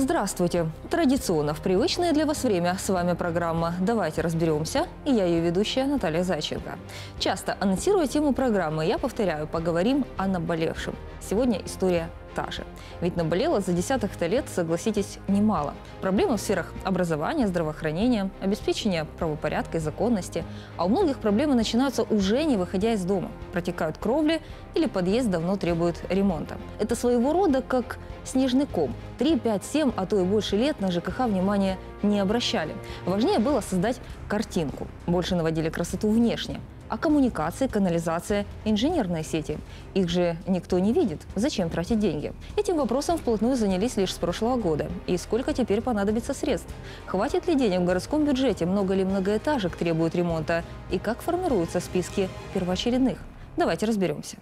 Здравствуйте! Традиционно в привычное для вас время с вами программа «Давайте разберемся» и я ее ведущая Наталья Зайченко. Часто анонсируя тему программы, я повторяю, поговорим о наболевшем. Сегодня история та же. Ведь наболело за десятых-то лет, согласитесь, немало. Проблемы в сферах образования, здравоохранения, обеспечения правопорядка и законности. А у многих проблемы начинаются уже не выходя из дома. Протекают кровли или подъезд давно требует ремонта. Это своего рода как снежный ком. 3, 5, 7, а то и больше лет на ЖКХ внимания не обращали. Важнее было создать картинку. Больше наводили красоту внешне а коммуникации, канализация, инженерные сети. Их же никто не видит. Зачем тратить деньги? Этим вопросом вплотную занялись лишь с прошлого года. И сколько теперь понадобится средств? Хватит ли денег в городском бюджете? Много ли многоэтажек требует ремонта? И как формируются списки первоочередных? Давайте разберемся.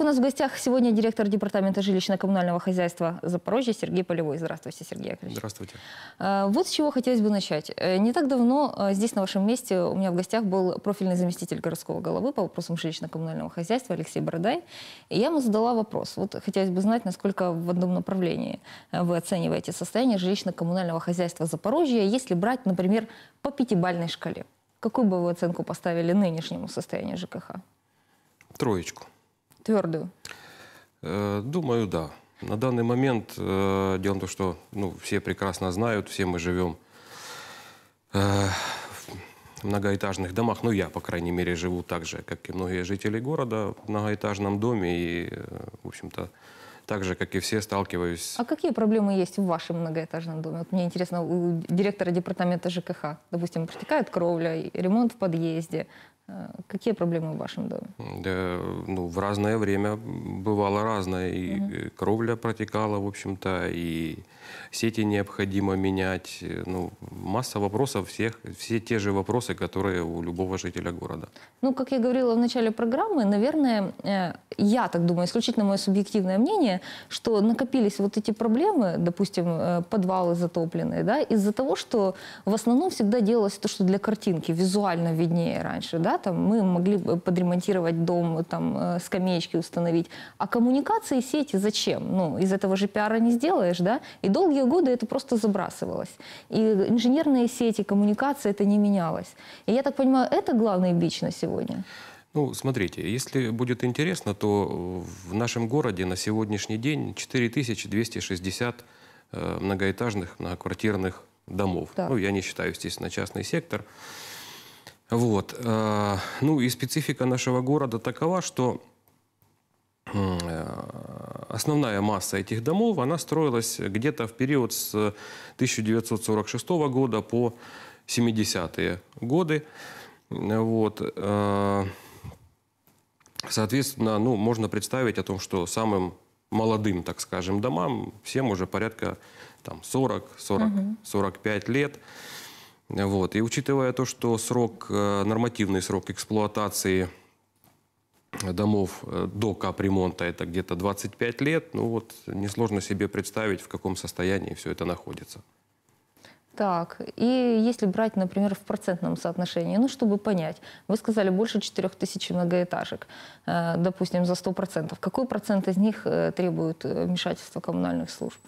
у нас в гостях сегодня директор департамента жилищно-коммунального хозяйства Запорожья Сергей Полевой. Здравствуйте, Сергей Яковлевич. Здравствуйте. Э, вот с чего хотелось бы начать. Э, не так давно э, здесь, на вашем месте, у меня в гостях был профильный заместитель городского головы по вопросам жилищно-коммунального хозяйства Алексей Бородай. И я ему задала вопрос. Вот хотелось бы знать, насколько в одном направлении вы оцениваете состояние жилищно-коммунального хозяйства Запорожья, если брать, например, по пятибальной шкале. Какую бы вы оценку поставили нынешнему состоянию ЖКХ? Троечку твердую? Э, думаю, да. На данный момент, э, дело в том, что ну, все прекрасно знают, все мы живем э, в многоэтажных домах. Ну, я, по крайней мере, живу так же, как и многие жители города в многоэтажном доме. И, э, в общем-то, так же, как и все, сталкиваюсь. А какие проблемы есть в вашем многоэтажном доме? Вот мне интересно, у директора департамента ЖКХ, допустим, протекает кровля, ремонт в подъезде, Какие проблемы в вашем доме? Да, ну, в разное время бывало разное. И угу. кровля протекала, в общем-то, и сети необходимо менять. Ну, масса вопросов всех, все те же вопросы, которые у любого жителя города. Ну, как я говорила в начале программы, наверное, э, я так думаю, исключительно мое субъективное мнение, что накопились вот эти проблемы, допустим, э, подвалы затопленные, да, из-за того, что в основном всегда делалось то, что для картинки визуально виднее раньше, да, там мы могли бы подремонтировать дом, там э, скамеечки установить, а коммуникации, сети зачем? Ну, из этого же пиара не сделаешь, да, и дом долгие годы это просто забрасывалось. И инженерные сети, коммуникации, это не менялось. И я так понимаю, это главный бич на сегодня? Ну, смотрите, если будет интересно, то в нашем городе на сегодняшний день 4260 э, многоэтажных, многоквартирных домов. Да. Ну, я не считаю, естественно, частный сектор. Вот. Э, ну и специфика нашего города такова, что Э, основная масса этих домов, она строилась где-то в период с 1946 года по 70-е годы. Э, вот. Э, соответственно, ну, можно представить о том, что самым молодым, так скажем, домам всем уже порядка там, 40, 40, угу. 45 лет. Вот. И учитывая то, что срок, нормативный срок эксплуатации – домов э, до капремонта это где-то 25 лет. Ну вот несложно себе представить, в каком состоянии все это находится. Так, и если брать, например, в процентном соотношении, ну, чтобы понять, вы сказали больше 4000 многоэтажек, э, допустим, за 100%. Какой процент из них э, требует вмешательства коммунальных служб?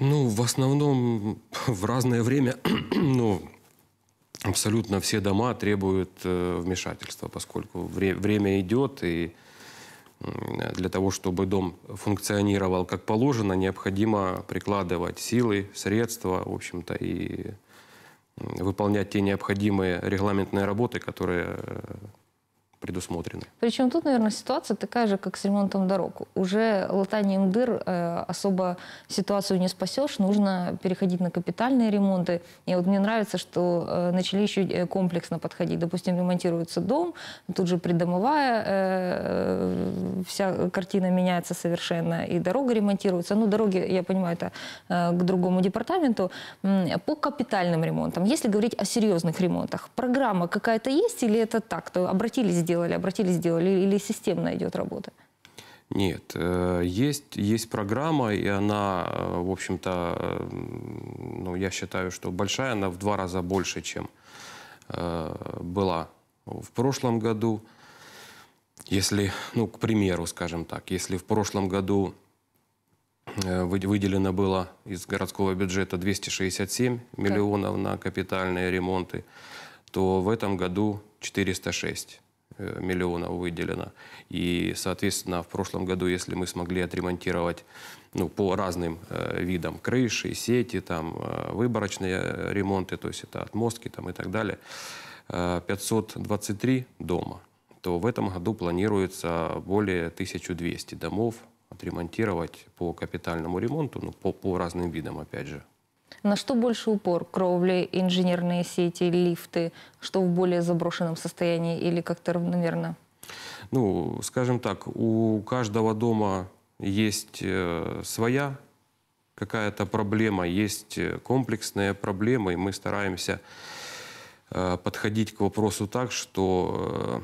Ну, в основном в разное время, ну, абсолютно все дома требуют э, вмешательства, поскольку вре время идет, и для того, чтобы дом функционировал как положено, необходимо прикладывать силы, средства, в общем-то, и выполнять те необходимые регламентные работы, которые э, предусмотрены. Причем тут, наверное, ситуация такая же, как с ремонтом дорог. Уже латанием дыр э, особо ситуацию не спасешь, нужно переходить на капитальные ремонты. И вот мне нравится, что э, начали еще э, комплексно подходить. Допустим, ремонтируется дом, тут же придомовая, э, э, вся картина меняется совершенно, и дорога ремонтируется. Ну, дороги, я понимаю, это э, к другому департаменту. По капитальным ремонтам, если говорить о серьезных ремонтах, программа какая-то есть или это так? То обратились здесь сделали, обратились, сделали, или системно идет работа? Нет, э, есть, есть программа, и она, э, в общем-то, э, ну, я считаю, что большая, она в два раза больше, чем была в прошлом году. Если, ну, к примеру, скажем так, если в прошлом году выделено было из городского бюджета 267 миллионов на капитальные ремонты, то в этом году 406. Э, миллионов выделено. И, соответственно, в прошлом году, если мы смогли отремонтировать ну, по разным э, видам крыши, сети, там, э, выборочные ремонты, то есть это отмостки там, и так далее, э, 523 дома, то в этом году планируется более 1200 домов отремонтировать по капитальному ремонту, ну, по, по разным видам, опять же, на что больше упор? Кровли, инженерные сети, лифты? Что в более заброшенном состоянии или как-то равномерно? Ну, скажем так, у каждого дома есть э, своя какая-то проблема, есть э, комплексные проблемы, и мы стараемся э, подходить к вопросу так, что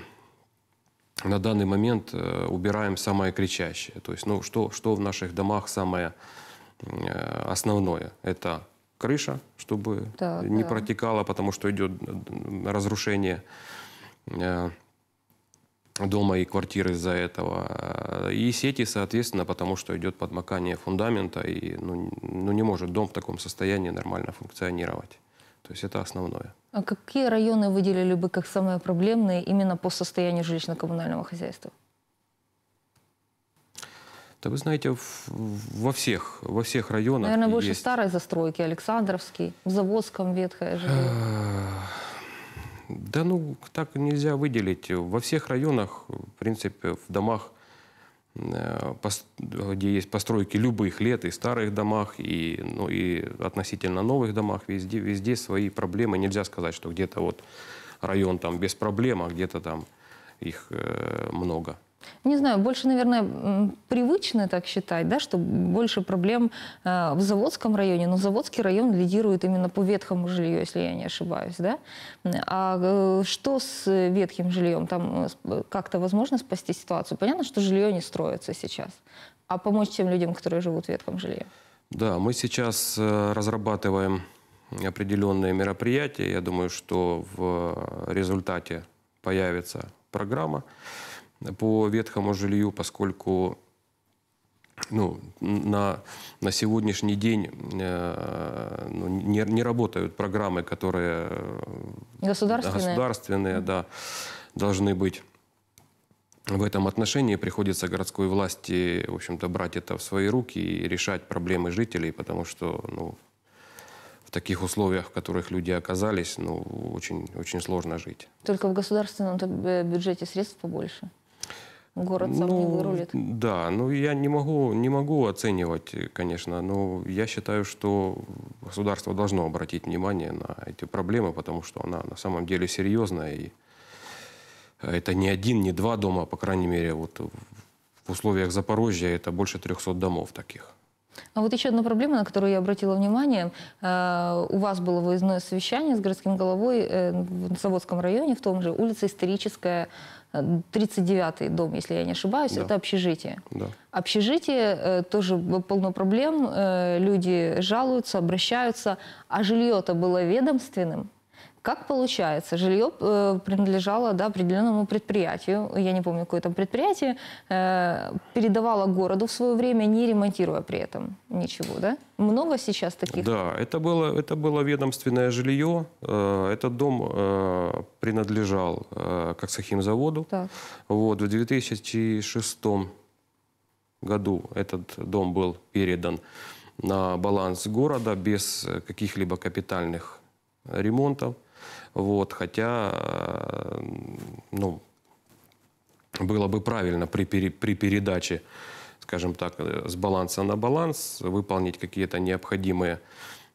э, на данный момент э, убираем самое кричащее. То есть, ну, что, что в наших домах самое э, основное? Это крыша, чтобы так, не да. протекала, потому что идет э, разрушение э, дома и квартиры из-за этого. И сети, соответственно, потому что идет подмокание фундамента, и ну, ну, не может дом в таком состоянии нормально функционировать. То есть это основное. А какие районы выделили бы как самые проблемные именно по состоянию жилищно-коммунального хозяйства? Да вы знаете, в, во всех, во всех районах Наверное, больше есть... старой застройки, Александровский, в Заводском ветхая жилье. Да ну, так нельзя выделить. Во всех районах, в принципе, в домах, э, где есть постройки любых лет, и старых домах, и, ну, и относительно новых домах, везде, везде свои проблемы. Нельзя сказать, что где-то вот район там без проблем, а где-то там их э, много. Не знаю, больше, наверное, привычно так считать, да, что больше проблем э, в заводском районе, но заводский район лидирует именно по ветхому жилью, если я не ошибаюсь, да. А э, что с ветхим жильем? Там э, как-то возможно спасти ситуацию? Понятно, что жилье не строится сейчас, а помочь тем людям, которые живут в ветхом жилье? Да, мы сейчас разрабатываем определенные мероприятия. Я думаю, что в результате появится программа по ветхому жилью, поскольку ну, на, на сегодняшний день э, ну, не, не работают программы, которые государственные, государственные да, должны быть. В этом отношении приходится городской власти, в общем-то, брать это в свои руки и решать проблемы жителей, потому что ну, в таких условиях, в которых люди оказались, ну, очень, очень сложно жить. Только в государственном бюджете средств побольше город сам ну, не вырулит. Да, ну я не могу, не могу оценивать, э, конечно, но я считаю, что государство должно обратить внимание на эти проблемы, потому что она на самом деле серьезная. И э, это не один, не два дома, по крайней мере, вот в условиях Запорожья это больше 300 домов таких. А вот еще одна проблема, на которую я обратила внимание. Э, у вас было выездное совещание с городским головой э, в Заводском районе, в том же, улице Историческая, 39-й э, дом, если я не ошибаюсь, да. это общежитие. Да. Общежитие тоже полно проблем, люди жалуются, обращаются, а жилье-то было ведомственным. Как получается, жилье э, принадлежало да, определенному предприятию, я не помню, какое там предприятие, э, передавало городу в свое время, не ремонтируя при этом ничего, да? Много сейчас таких? Да, это было, это было ведомственное жилье. Э, этот дом э, принадлежал э, Коксахимзаводу. Так. Вот, в 2006 году этот дом был передан на баланс города без каких-либо капитальных ремонтов. Вот, хотя, э, ну, было бы правильно при, пере, при передаче, скажем так, э, с баланса на баланс выполнить какие-то необходимые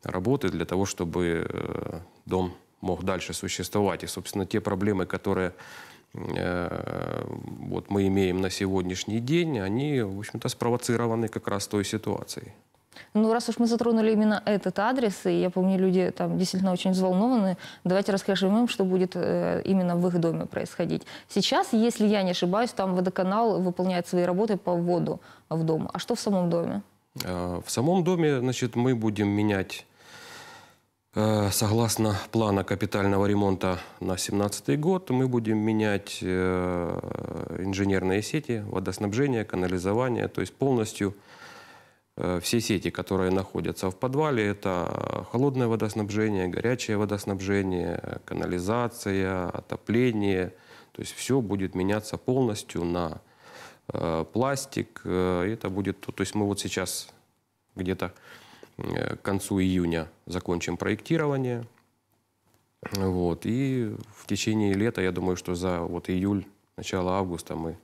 работы для того, чтобы э, дом мог дальше существовать. И, собственно, те проблемы, которые вот мы имеем на сегодняшний день, они, в общем-то, спровоцированы как раз той ситуацией. Ну, раз уж мы затронули именно этот адрес, и я помню, люди там действительно очень взволнованы, давайте расскажем им, что будет э, именно в их доме происходить. Сейчас, если я не ошибаюсь, там водоканал выполняет свои работы по воду в дом. А что в самом доме? Э, в самом доме, значит, мы будем менять, э, согласно плана капитального ремонта на семнадцатый год, мы будем менять э, инженерные сети, водоснабжение, канализование, то есть полностью Э, все сети, которые находятся в подвале, это холодное водоснабжение, горячее водоснабжение, канализация, отопление. То есть все будет меняться полностью на э, пластик. Э, это будет, то есть мы вот сейчас где-то э, к концу июня закончим проектирование. Вот, и в течение лета, я думаю, что за вот июль, начало августа мы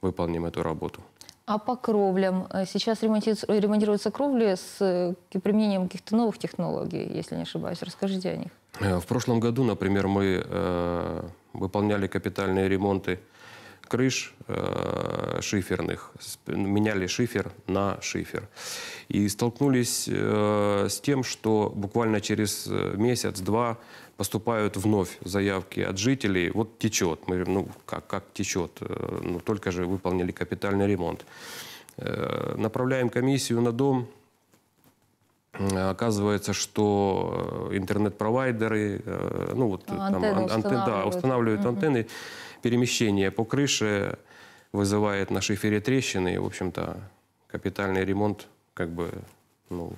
выполним эту работу. А по кровлям? Э, сейчас ремонтируются кровли с э, применением каких-то новых технологий, если не ошибаюсь. Расскажите о них. Э, в прошлом году, например, мы э, выполняли капитальные ремонты крыш э, шиферных, меняли шифер на шифер. И столкнулись э, с тем, что буквально через месяц-два поступают вновь заявки от жителей. Вот течет. Мы говорим, ну как, как течет? Э, ну, только же выполнили капитальный ремонт. Э, направляем комиссию на дом. Э, оказывается, что интернет-провайдеры, ну вот а, там, антенны устанавливают, да, устанавливают угу. антенны, перемещение по крыше вызывает на шифере трещины, в общем-то, капитальный ремонт как бы, ну,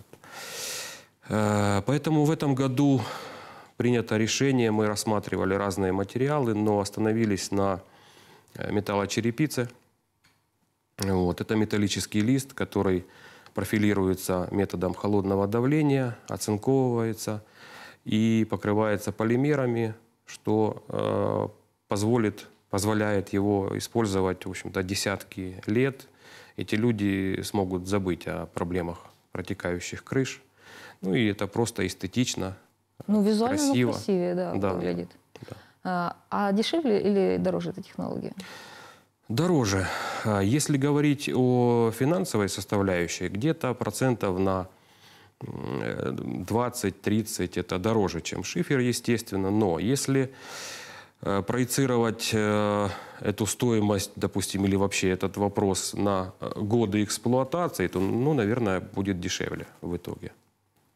Поэтому в этом году принято решение, мы рассматривали разные материалы, но остановились на э, металлочерепице. Вот, это металлический лист, который профилируется методом холодного давления, оцинковывается и покрывается полимерами, что э, позволит, позволяет его использовать, в общем-то, десятки лет. Эти люди смогут забыть о проблемах протекающих крыш. Ну и это просто эстетично, ну, визуально красиво. оно красивее, да, да. выглядит. Да. А, а, дешевле или дороже эта технология? Дороже. А, если говорить о финансовой составляющей, где-то процентов на 20-30 это дороже, чем шифер, естественно. Но если э, проецировать э, эту стоимость, допустим, или вообще этот вопрос на э, годы эксплуатации, то, ну, наверное, будет дешевле в итоге.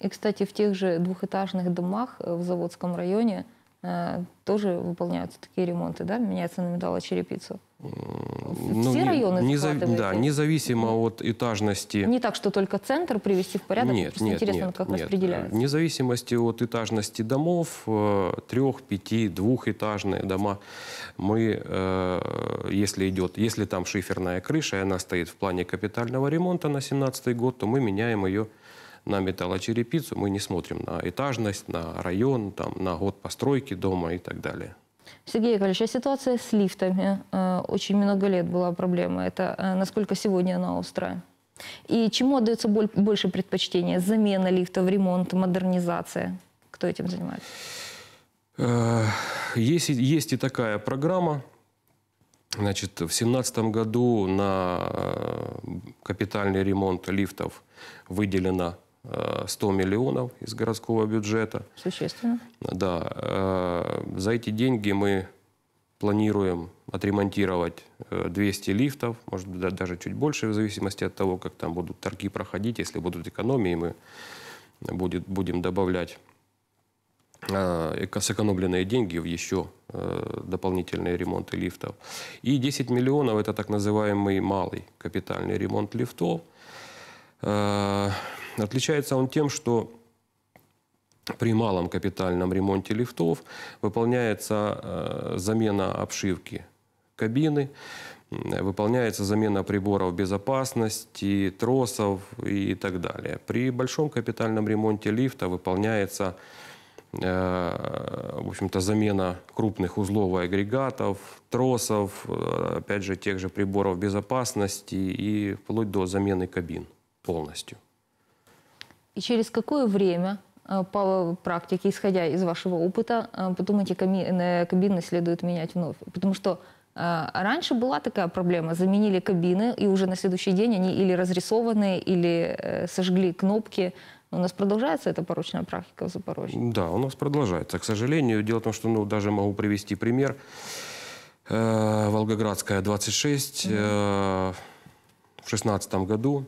И, кстати, в тех же двухэтажных домах э, в Заводском районе э, тоже выполняются такие ремонты, да? Меняется на металлочерепицу. Ну, Все не, районы не зав... Да, независимо ну, от этажности. Не так, что только центр привести в порядок. Нет, нет, интересно, нет, как нет. распределяется. Независимости от этажности домов, э, трех, пяти, двухэтажные дома, мы, если идет, если там шиферная крыша, и она стоит в плане капитального ремонта на 17 год, то мы меняем ее на металлочерепицу, мы не смотрим на этажность, на район, там, на год постройки дома и так далее. Сергей Яковлевич, а ситуация с лифтами? Э, очень много лет была проблема. Это э, насколько сегодня она острая? И чему отдается больше предпочтения: Замена лифтов, ремонт, модернизация? Кто этим занимается? Э, есть, есть и такая программа. Значит, в 2017 году на капитальный ремонт лифтов выделено 100 э, миллионов из городского бюджета. Существенно. Да. Э, за эти деньги мы планируем отремонтировать 200 э, лифтов, может быть, даже чуть больше, в зависимости от того, как там будут торги проходить. Если будут экономии, мы будет, будем добавлять сэкономленные деньги в еще дополнительные ремонты лифтов. И 10 миллионов – это так называемый малый капитальный ремонт лифтов – Отличается он тем, что при малом капитальном ремонте лифтов выполняется э, замена обшивки кабины, выполняется замена приборов безопасности, тросов и так далее. При большом капитальном ремонте лифта выполняется э, в общем-то, замена крупных узлов и агрегатов, тросов, э, опять же, тех же приборов безопасности и вплоть до замены кабин полностью. И через какое время э, по практике, исходя из вашего опыта, э, потом эти кабины следует менять вновь? Потому что э, Раньше была такая проблема, заменили кабины, и уже на следующий день они или разрисованы, или сожгли кнопки. У нас продолжается эта порочная практика в Запорожье? Да, у нас продолжается. К сожалению, дело в том, что ну, даже могу привести пример. Волгоградская 26 mm -hmm. в 16 году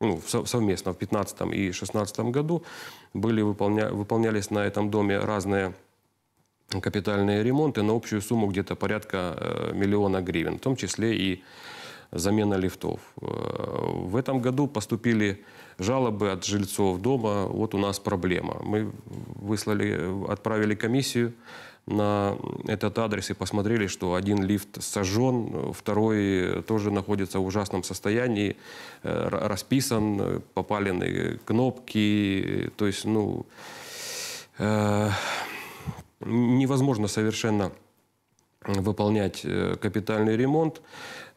ну, совместно в 2015 и 2016 году были выполня, выполнялись на этом доме разные капитальные ремонты на общую сумму где-то порядка э, миллиона гривен, в том числе и замена лифтов. Э, в этом году поступили жалобы от жильцов дома, вот у нас проблема. Мы выслали, отправили комиссию на этот адрес и посмотрели, что один лифт сожжен, второй тоже находится в ужасном состоянии, э, расписан, попалены кнопки, то есть, ну, э, невозможно совершенно выполнять э, капитальный ремонт.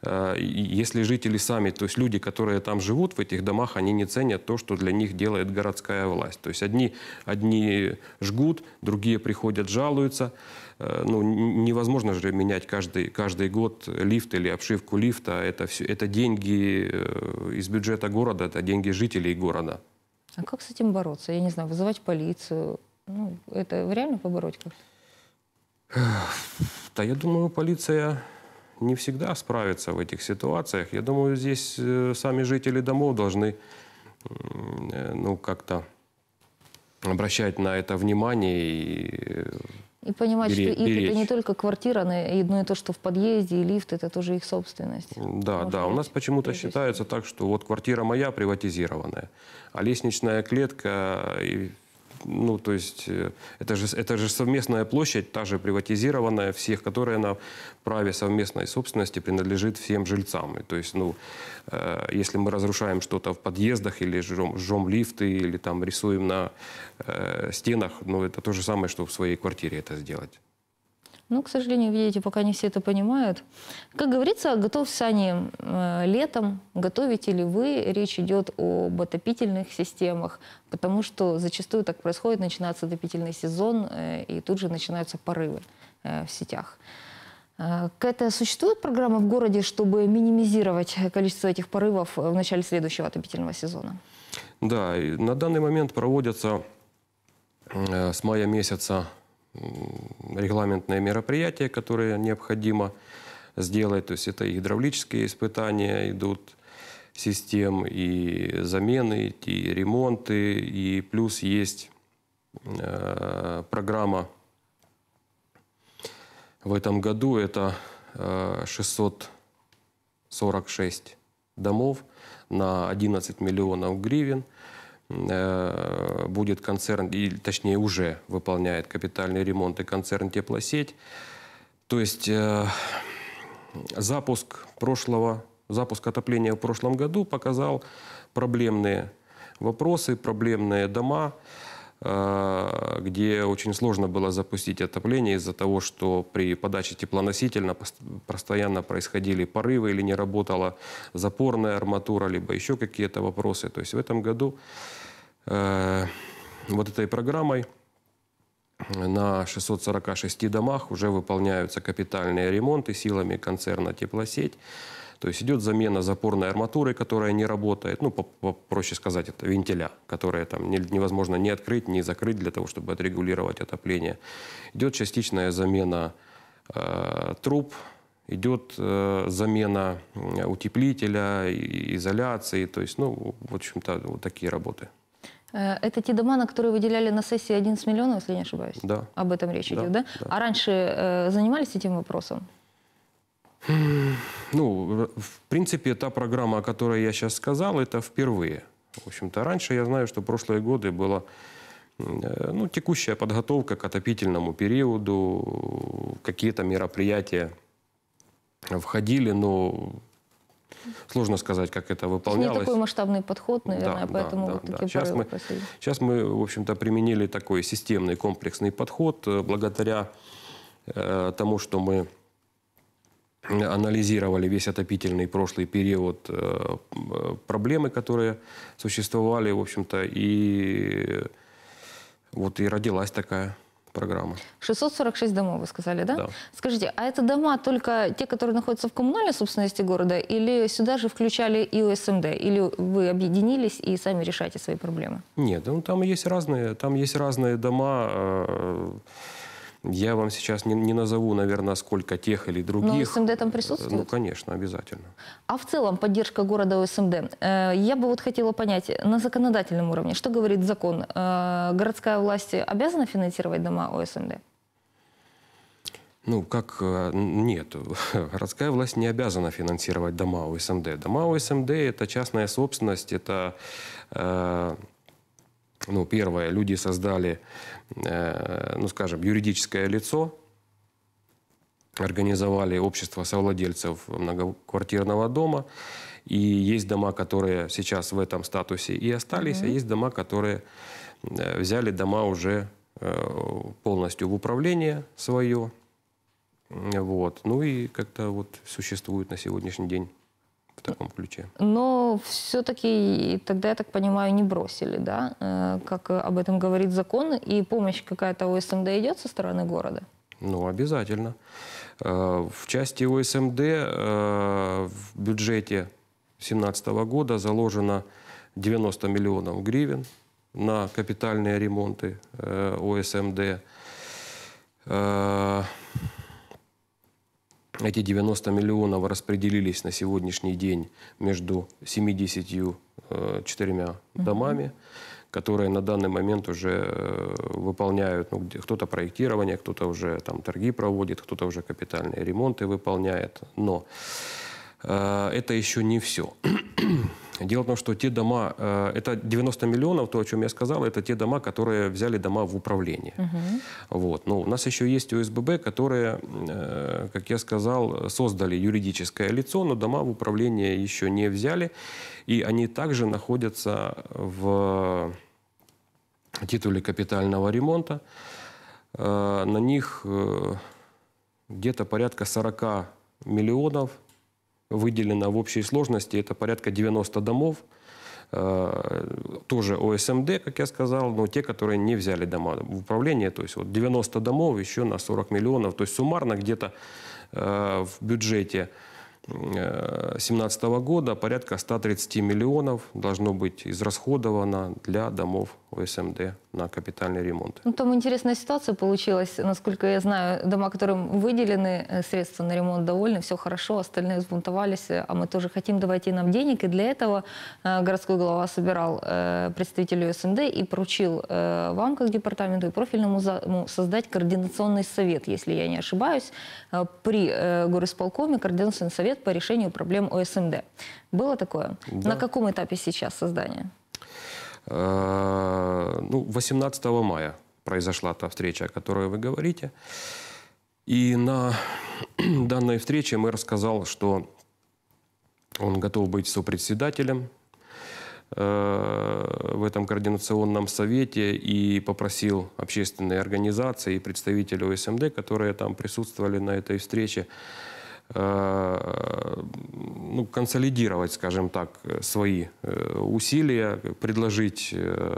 Э, если жители сами, то есть люди, которые там живут в этих домах, они не ценят то, что для них делает городская власть. То есть одни, одни жгут, другие приходят, жалуются. Э, ну, невозможно же менять каждый, каждый год лифт или обшивку лифта. Это, все, это деньги э, из бюджета города, это деньги жителей города. А как с этим бороться? Я не знаю, вызывать полицию? Ну, это реально побороть как-то? Да я думаю, полиция не всегда справиться в этих ситуациях. Я думаю, здесь э, сами жители домов должны э, ну, как-то обращать на это внимание и э, и понимать, Бере, что беречь. это не только квартира, но и, ну, и то, что в подъезде, и лифт, это тоже их собственность. Да, Может да. у нас почему-то считается так, что вот квартира моя приватизированная, а лестничная клетка и ну, то есть э, это же, это же совместная площадь, та же приватизированная всех, которая на праве совместной собственности принадлежит всем жильцам. И, то есть, ну, э, если мы разрушаем что-то в подъездах или жжем, жжем лифты, или там рисуем на э, стенах, ну, это то же самое, что в своей квартире это сделать. Но, ну, к сожалению, видите, пока не все это понимают. Как говорится, готов они э, летом, готовите ли вы, речь идет об отопительных системах, потому что зачастую так происходит, начинается отопительный сезон, э, и тут же начинаются порывы э, в сетях. Какая-то существует программа в городе, чтобы минимизировать количество этих порывов в начале следующего отопительного сезона? Да, на данный момент проводятся с мая месяца регламентные мероприятия, которые необходимо сделать. То есть это и гидравлические испытания идут систем, и замены, и ремонты, и плюс есть э, программа в этом году, это э, 646 домов на 11 миллионов гривен – Э, будет концерн, и точнее уже выполняет капитальный ремонт и концерн «Теплосеть». То есть э, запуск прошлого, запуск отопления в прошлом году показал проблемные вопросы, проблемные дома. А, где очень сложно было запустить отопление из-за того, что при подаче теплоносителя постоянно происходили порывы или не работала запорная арматура, либо еще какие-то вопросы. То есть в этом году а, вот этой программой на 646 домах уже выполняются капитальные ремонты силами концерна «Теплосеть». То есть идет замена запорной арматуры, которая не работает, ну, проще сказать, это вентиля, которые там невозможно ни открыть, ни закрыть для того, чтобы отрегулировать отопление. Идет частичная замена э, труб, идет э, замена утеплителя, изоляции, то есть, ну, в общем-то, вот такие работы. Э, это те дома, на которые выделяли на сессии 11 миллионов, если не ошибаюсь? Да. Об этом речь да, идет, да? да? А раньше э, занимались этим вопросом? Ну, в принципе, та программа, о которой я сейчас сказал, это впервые. В общем-то, раньше я знаю, что прошлые годы была э, ну, текущая подготовка к отопительному периоду, какие-то мероприятия входили, но сложно сказать, как это выполнялось. не такой масштабный подход, наверное, да, поэтому да, вот да, такие да. сейчас мы, Сейчас мы, в общем-то, применили такой системный комплексный подход э, благодаря э, тому, что мы анализировали весь отопительный прошлый период, э, проблемы, которые существовали, в общем-то, и вот и родилась такая программа. 646 домов, вы сказали, да? Да. Скажите, а это дома только те, которые находятся в коммунальной собственности города, или сюда же включали и ОСМД, или вы объединились и сами решаете свои проблемы? Нет, ну, там есть разные, там есть разные дома, э я вам сейчас не, не назову, наверное, сколько тех или других. Но СМД там присутствует? Ну, конечно, обязательно. А в целом поддержка города СМД. Э, я бы вот хотела понять, на законодательном уровне, что говорит закон? Э, городская власть обязана финансировать дома ОСМД? Ну, как э, нет, городская власть не обязана финансировать дома ОСМД. Дома ОСМД – это частная собственность, это э, ну, первое, люди создали, э, ну, скажем, юридическое лицо, организовали общество совладельцев многоквартирного дома. И есть дома, которые сейчас в этом статусе и остались, mm-hmm. а есть дома, которые э, взяли дома уже э, полностью в управление свое. Вот. Ну и как-то вот существуют на сегодняшний день в таком ключе. Но все-таки тогда, я так понимаю, не бросили, да, э, как об этом говорит закон, и помощь какая-то ОСМД эм идет со стороны города? Ну, обязательно. Э, в части ОСМД эм э, в бюджете 2017 года заложено 90 миллионов гривен на капитальные ремонты ОСМД. Эти 90 миллионов распределились на сегодняшний день между 74 э, домами, которые на данный момент уже э, выполняют, ну, кто-то проектирование, кто-то уже там торги проводит, кто-то уже капитальные ремонты выполняет. Но Э, это еще не все. Дело в том, что те дома, э, это 90 миллионов, то, о чем я сказал, это те дома, которые взяли дома в управление. Угу. Вот. Но ну, у нас еще есть ОСББ, которые, э, как я сказал, создали юридическое лицо, но дома в управление еще не взяли. И они также находятся в титуле капитального ремонта. На них где-то порядка 40 миллионов – выделено в общей сложности, это порядка 90 домов, э, тоже ОСМД, эм как я сказал, но те, которые не взяли дома в управление, то есть вот 90 домов еще на 40 миллионов, то есть суммарно где-то э, в бюджете 2017 года порядка 130 миллионов должно быть израсходовано для домов ОСМД на капитальный ремонт. Ну, там интересная ситуация получилась. Насколько я знаю, дома, которым выделены э, средства на ремонт, довольны, все хорошо, остальные взбунтовались, э, а мы тоже хотим, давайте нам денег. И для этого э, городской глава собирал представителей ОСМД и поручил вам, как департаменту и профильному заму, создать координационный совет, если я не ошибаюсь. При горосполкоме координационный совет лет по решению проблем ОСНД. Было такое? Да. На каком этапе сейчас создание? Э, ну, 18 мая произошла та встреча, о которой вы говорите. И на данной встрече мы рассказал что он готов быть сопредседателем э, в этом координационном совете и попросил общественные организации и представителей ОСМД, которые там присутствовали на этой встрече, Э, ну, консолидировать, скажем так, свои э, усилия, предложить э,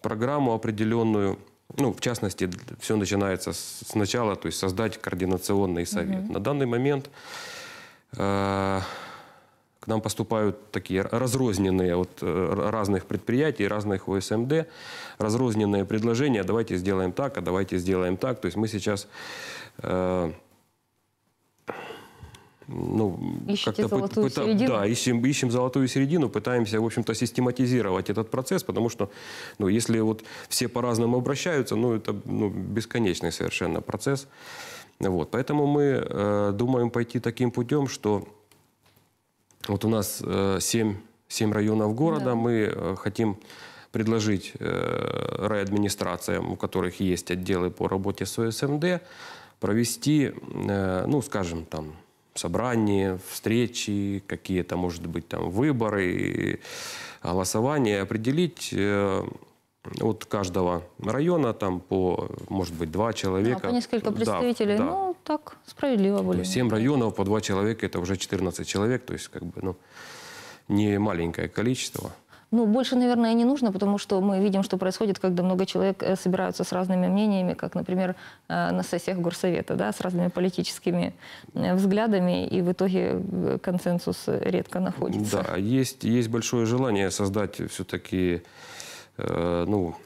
программу определенную. Ну, в частности, все начинается с начала, то есть создать координационный совет. Угу. На данный момент к нам поступают такие разрозненные от разных предприятий, разных ОСМД, разрозненные предложения, давайте сделаем так, а давайте сделаем так. То есть мы сейчас э, ну, как-то золотую пыта... Да, ищем, ищем золотую середину, пытаемся, в общем-то, систематизировать этот процесс, потому что, ну, если вот все по-разному обращаются, ну, это ну, бесконечный совершенно процесс. Вот, поэтому мы э, думаем пойти таким путем, что вот у нас э, 7, 7 районов города, да. мы э, хотим предложить э, райадминистрациям, у которых есть отделы по работе с ОСМД, провести, э, ну, скажем, там, собрания, встречи, какие-то, может быть, там выборы, голосования, определить э, от каждого района там по, может быть, два человека. Да, по несколько представителей. Да, да. Ну, так справедливо были. Семь районов по два человека, это уже 14 человек, то есть как бы, ну, не маленькое количество. Ну, больше, наверное, не нужно, потому что мы видим, что происходит, когда много человек э, собираются с разными мнениями, как, например, э, на сессиях горсовета, да, с разными политическими э, взглядами, и в итоге консенсус редко находится. Да, есть, есть большое желание создать все-таки, э, ну,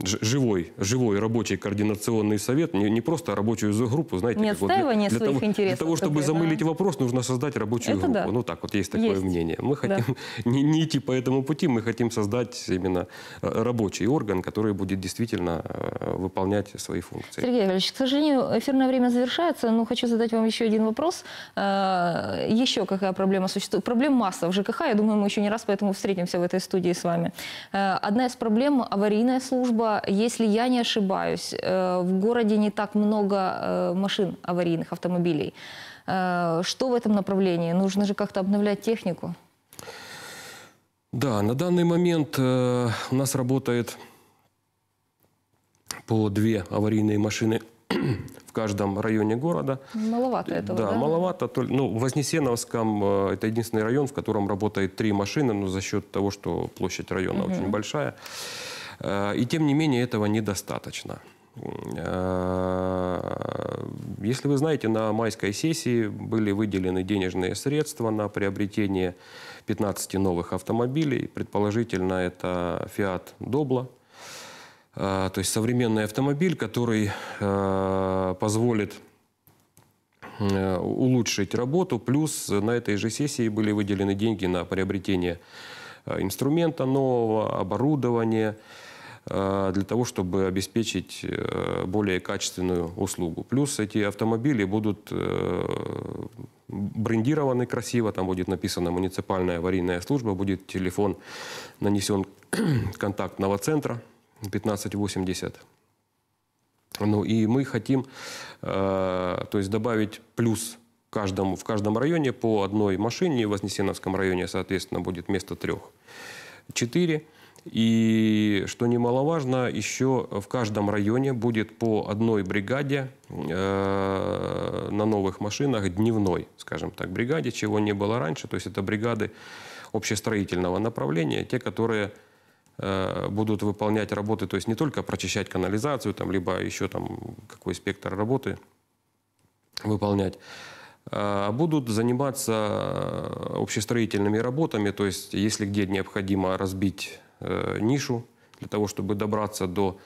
живой, живой рабочий координационный совет, не, не просто рабочую группу, знаете, не вот для, для своих того, интересов. Для того, чтобы только, замылить да. вопрос, нужно создать рабочую Это группу. Да. Ну так, вот есть такое есть. мнение. Мы хотим да. не, не идти по этому пути, мы хотим создать именно э, рабочий орган, который будет действительно э, выполнять свои функции. Сергей Валерьевич, к сожалению, эфирное время завершается, но хочу задать вам еще один вопрос. Э, еще какая проблема существует? Проблем масса в ЖКХ, я думаю, мы еще не раз поэтому встретимся в этой студии с вами. Одна из проблем – аварийная служба особо, если я не ошибаюсь, э, в городе не так много э, машин аварийных автомобилей. Э, что в этом направлении? Нужно же как-то обновлять технику. Да, на данный момент у нас работает по две аварийные машины в каждом районе города. Маловато этого, да? Да, маловато. То, ну, в Вознесеновском это единственный район, в котором работает три машины, но за счет того, что площадь района угу. очень большая. Э, и тем не менее этого недостаточно. Э, если вы знаете, на майской сессии были выделены денежные средства на приобретение 15 новых автомобилей. Предположительно, это Fiat Doblo, э, то есть современный автомобиль, который позволит улучшить работу. Плюс на этой же сессии были выделены деньги на приобретение инструмента нового, оборудования. Э, для того, чтобы обеспечить э, более качественную услугу. Плюс эти автомобили будут э, брендированы красиво, там будет написано «Муниципальная аварийная служба», будет телефон нанесен контактного центра 1580. Ну и мы хотим э, то есть добавить плюс каждому, в каждом районе по одной машине. В Вознесеновском районе, соответственно, будет вместо трех четыре. И, что немаловажно, еще в каждом районе будет по одной бригаде э, на новых машинах дневной, скажем так, бригаде, чего не было раньше. То есть это бригады общестроительного направления, те, которые э, будут выполнять работы, то есть не только прочищать канализацию, там, либо еще там какой спектр работы выполнять, э, а будут заниматься э, общестроительными работами, то есть если где необходимо разбить Э, нишу для того, чтобы добраться до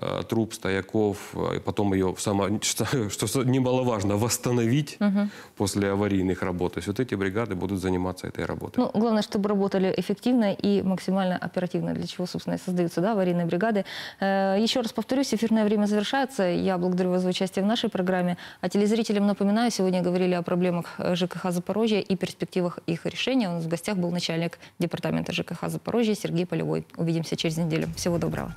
Э, труп Стояков, э, и потом ее, само, что, что немаловажно, восстановить угу. после аварийных работ. То есть вот эти бригады будут заниматься этой работой. Ну, главное, чтобы работали эффективно и максимально оперативно, для чего, собственно, и создаются да, аварийные бригады. Э, Еще раз повторюсь, эфирное время завершается. Я благодарю вас за участие в нашей программе. А телезрителям напоминаю, сегодня говорили о проблемах ЖКХ Запорожья и перспективах их решения. У нас в гостях был начальник департамента ЖКХ Запорожья Сергей Полевой. Увидимся через неделю. Всего доброго.